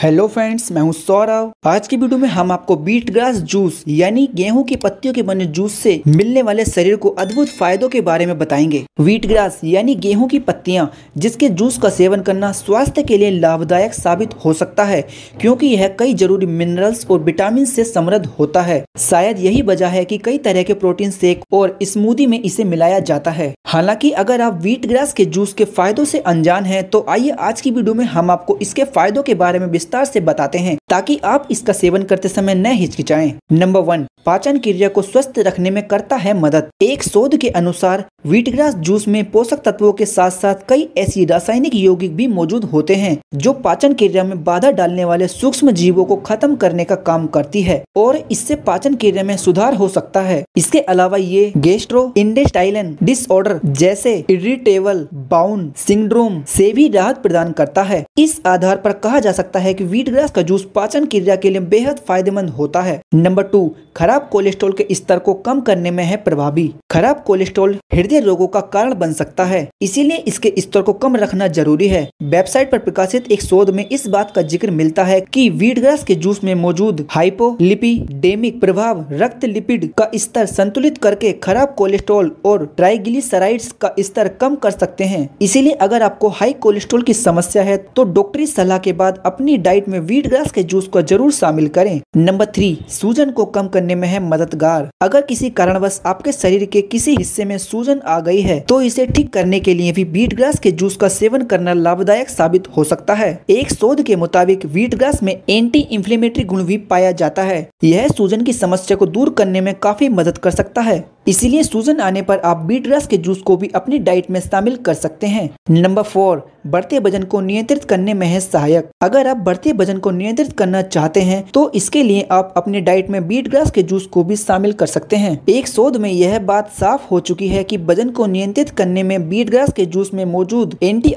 hello friends मैं हूं सौरव आज की वीडियो में हम आपको बीट ग्रास जूस यानी गेहूं की पत्तियों के बने जूस से मिलने वाले शरीर को अद्भुत फायदों के बारे में बताएंगे वीट ग्रास यानी गेहूं की पत्तियां जिसके जूस का सेवन करना स्वास्थ्य के लिए लाभदायक साबित हो सकता है क्योंकि यह कई जरूरी मिनरल्स और विटामिन से समृद्ध होता है शायद यही वजह है की कई तरह के प्रोटीन सेक और स्मूदी में इसे मिलाया जाता है हालांकि अगर आप वीट ग्रास के जूस के फायदों से अनजान है तो आइए आज की वीडियो में हम आपको इसके फायदों के बारे में विस्तार से बताते हैं ताकि आप इसका सेवन करते समय न हिचकिचाएं नंबर वन पाचन क्रिया को स्वस्थ रखने में करता है मदद एक शोध के अनुसार व्हीटग्रास जूस में पोषक तत्वों के साथ साथ कई ऐसी रासायनिक यौगिक भी मौजूद होते हैं जो पाचन क्रिया में बाधा डालने वाले सूक्ष्म जीवों को खत्म करने का काम करती है और इससे पाचन क्रिया में सुधार हो सकता है इसके अलावा ये गेस्ट्रो इंडेस्टाइलन डिसऑर्डर जैसे इरिटेबल बाउन सिंड्रोम से भी राहत प्रदान करता है इस आधार पर कहा जा सकता है कि ग्रास का जूस पाचन क्रिया के लिए बेहद फायदेमंद होता है नंबर टू खराब कोलेस्ट्रोल के स्तर को कम करने में है प्रभावी खराब कोलेस्ट्रोल हृदय हृदय रोगों का कारण बन सकता है इसीलिए इसके स्तर को कम रखना जरूरी है वेबसाइट पर प्रकाशित एक शोध में इस बात का जिक्र मिलता है कि ग्रास के जूस में मौजूद हाइपोलिपिडेमिक प्रभाव रक्त लिपिड का स्तर संतुलित करके खराब कोलेस्ट्रोल और ट्राइग्लिसराइड का स्तर कम कर सकते हैं इसीलिए अगर आपको हाई कोलेस्ट्रोल की समस्या है तो डॉक्टरी सलाह के बाद अपनी डाइट में वीट ग्रास के जूस को जरूर शामिल करें नंबर थ्री सूजन को कम करने में है मददगार अगर किसी कारणवश आपके शरीर के किसी हिस्से में सूजन सूजन आ गई है तो इसे ठीक करने के लिए भी बीट ग्रास के जूस का सेवन करना लाभदायक साबित हो सकता है एक शोध के मुताबिक बीट ग्रास में एंटी इन्फ्लेमेटरी गुण भी पाया जाता है यह सूजन की समस्या को दूर करने में काफी मदद कर सकता है इसीलिए सूजन आने पर आप बीट रस के जूस को भी अपनी डाइट में शामिल कर सकते हैं नंबर फोर बढ़ते वजन को नियंत्रित करने में है सहायक अगर आप बढ़ते वजन को नियंत्रित करना चाहते हैं तो इसके लिए आप अपने डाइट में बीट ग्रास के जूस को भी शामिल कर सकते हैं एक शोध में यह बात साफ हो चुकी है कि वजन को नियंत्रित करने में बीट ग्रास के जूस में मौजूद एंटी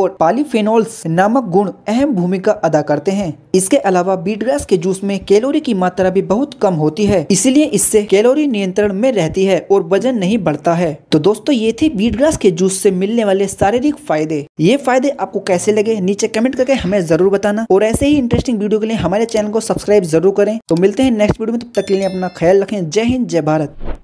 और पॉलीफेनोल्स नामक गुण अहम भूमिका अदा करते हैं इसके अलावा बीट ग्रास के जूस में कैलोरी की मात्रा भी बहुत कम होती है इसलिए इससे कैलोरी नियंत्रण में रहती रहती है और वजन नहीं बढ़ता है तो दोस्तों ये थे ग्रास के जूस से मिलने वाले शारीरिक फायदे ये फायदे आपको कैसे लगे नीचे कमेंट करके हमें जरूर बताना और ऐसे ही इंटरेस्टिंग वीडियो के लिए हमारे चैनल को सब्सक्राइब जरूर करें तो मिलते हैं नेक्स्ट वीडियो में तब तक के लिए अपना ख्याल रखें जय हिंद जय भारत